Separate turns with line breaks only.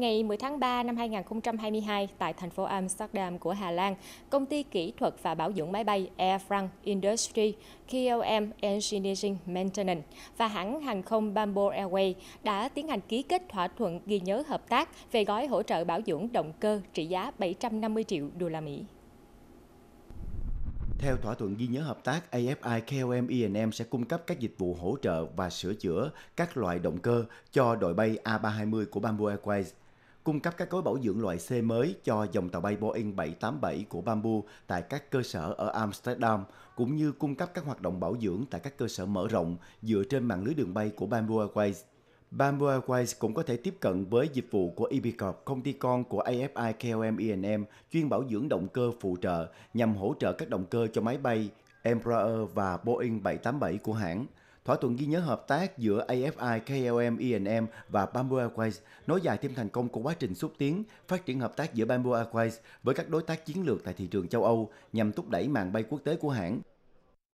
Ngày 10 tháng 3 năm 2022 tại thành phố Amsterdam của Hà Lan, công ty kỹ thuật và bảo dưỡng máy bay Air France Industry KLM Engineering Maintenance và hãng hàng không Bamboo Airways đã tiến hành ký kết thỏa thuận ghi nhớ hợp tác về gói hỗ trợ bảo dưỡng động cơ trị giá 750 triệu đô la Mỹ.
Theo thỏa thuận ghi nhớ hợp tác, AFI KLM E&M sẽ cung cấp các dịch vụ hỗ trợ và sửa chữa các loại động cơ cho đội bay A320 của Bamboo Airways cung cấp các gói bảo dưỡng loại C mới cho dòng tàu bay Boeing 787 của Bamboo tại các cơ sở ở Amsterdam, cũng như cung cấp các hoạt động bảo dưỡng tại các cơ sở mở rộng dựa trên mạng lưới đường bay của Bamboo Airways. Bamboo Airways cũng có thể tiếp cận với dịch vụ của Ebicorp, công ty con của AFI KLM E&M, chuyên bảo dưỡng động cơ phụ trợ nhằm hỗ trợ các động cơ cho máy bay Embraer và Boeing 787 của hãng. Thỏa thuận ghi nhớ hợp tác giữa AFI, KLM, E&M và Bamboo Airways nối dài thêm thành công của quá trình xúc tiến, phát triển hợp tác giữa Bamboo Airways với các đối tác chiến lược tại thị trường châu Âu nhằm thúc đẩy mạng bay quốc tế của hãng